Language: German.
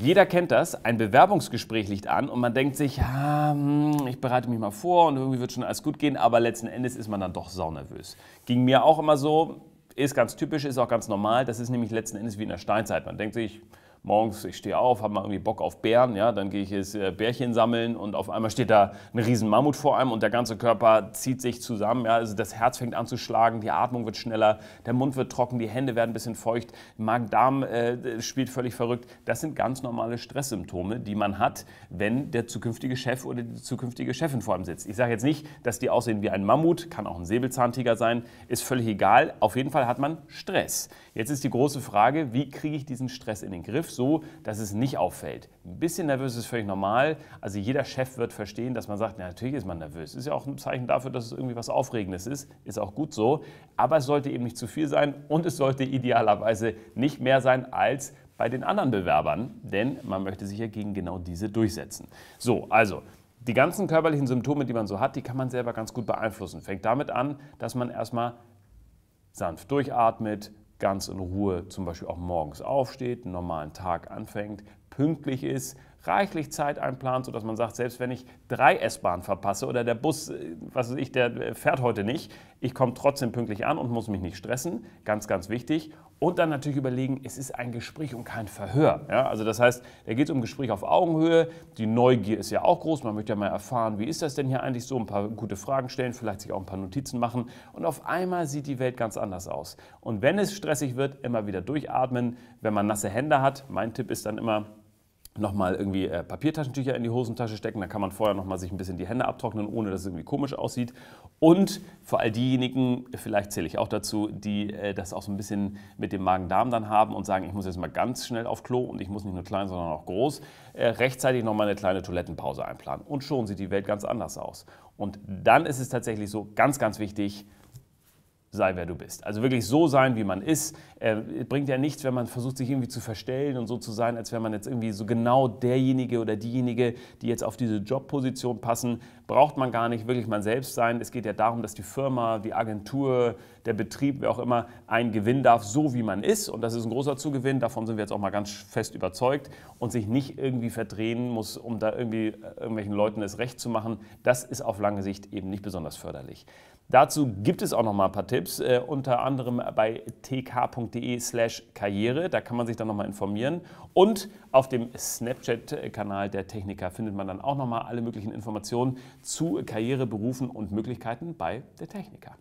Jeder kennt das, ein Bewerbungsgespräch liegt an und man denkt sich, ah, hm, ich bereite mich mal vor und irgendwie wird schon alles gut gehen, aber letzten Endes ist man dann doch saunervös. Ging mir auch immer so, ist ganz typisch, ist auch ganz normal, das ist nämlich letzten Endes wie in der Steinzeit. Man denkt sich, morgens, ich stehe auf, habe mal irgendwie Bock auf Bären, ja, dann gehe ich jetzt äh, Bärchen sammeln und auf einmal steht da ein riesen Mammut vor einem und der ganze Körper zieht sich zusammen, ja, also das Herz fängt an zu schlagen, die Atmung wird schneller, der Mund wird trocken, die Hände werden ein bisschen feucht, Magen-Darm äh, spielt völlig verrückt. Das sind ganz normale Stresssymptome, die man hat, wenn der zukünftige Chef oder die zukünftige Chefin vor einem sitzt. Ich sage jetzt nicht, dass die aussehen wie ein Mammut, kann auch ein Säbelzahntiger sein, ist völlig egal. Auf jeden Fall hat man Stress. Jetzt ist die große Frage, wie kriege ich diesen Stress in den Griff? so, dass es nicht auffällt. Ein bisschen nervös ist völlig normal. Also jeder Chef wird verstehen, dass man sagt, na, natürlich ist man nervös. Ist ja auch ein Zeichen dafür, dass es irgendwie was Aufregendes ist. Ist auch gut so. Aber es sollte eben nicht zu viel sein und es sollte idealerweise nicht mehr sein als bei den anderen Bewerbern, denn man möchte sich ja gegen genau diese durchsetzen. So, also die ganzen körperlichen Symptome, die man so hat, die kann man selber ganz gut beeinflussen. Fängt damit an, dass man erstmal sanft durchatmet, ganz in Ruhe zum Beispiel auch morgens aufsteht, einen normalen Tag anfängt, pünktlich ist, reichlich Zeit einplant, sodass man sagt, selbst wenn ich drei S-Bahnen verpasse oder der Bus, äh, was weiß ich, der äh, fährt heute nicht, ich komme trotzdem pünktlich an und muss mich nicht stressen. Ganz, ganz wichtig. Und dann natürlich überlegen, es ist ein Gespräch und kein Verhör. Ja, also das heißt, da geht es um Gespräch auf Augenhöhe. Die Neugier ist ja auch groß. Man möchte ja mal erfahren, wie ist das denn hier eigentlich so? Ein paar gute Fragen stellen, vielleicht sich auch ein paar Notizen machen. Und auf einmal sieht die Welt ganz anders aus. Und wenn es stressig wird, immer wieder durchatmen. Wenn man nasse Hände hat, mein Tipp ist dann immer, nochmal irgendwie äh, Papiertaschentücher in die Hosentasche stecken. Da kann man vorher nochmal sich ein bisschen die Hände abtrocknen, ohne dass es irgendwie komisch aussieht. Und für all diejenigen, vielleicht zähle ich auch dazu, die äh, das auch so ein bisschen mit dem Magen-Darm dann haben und sagen, ich muss jetzt mal ganz schnell auf Klo und ich muss nicht nur klein, sondern auch groß, äh, rechtzeitig nochmal eine kleine Toilettenpause einplanen. Und schon sieht die Welt ganz anders aus. Und dann ist es tatsächlich so ganz, ganz wichtig, sei wer du bist. Also wirklich so sein, wie man ist, äh, bringt ja nichts, wenn man versucht, sich irgendwie zu verstellen und so zu sein, als wäre man jetzt irgendwie so genau derjenige oder diejenige, die jetzt auf diese Jobposition passen. Braucht man gar nicht wirklich man selbst sein. Es geht ja darum, dass die Firma, die Agentur, der Betrieb, wer auch immer, einen gewinnen darf, so wie man ist. Und das ist ein großer Zugewinn, davon sind wir jetzt auch mal ganz fest überzeugt. Und sich nicht irgendwie verdrehen muss, um da irgendwie äh, irgendwelchen Leuten es recht zu machen, das ist auf lange Sicht eben nicht besonders förderlich. Dazu gibt es auch noch mal ein paar Tipps. Tipps, äh, unter anderem bei tk.de slash karriere. Da kann man sich dann nochmal informieren. Und auf dem Snapchat-Kanal der Techniker findet man dann auch nochmal alle möglichen Informationen zu Karriereberufen und Möglichkeiten bei der Techniker.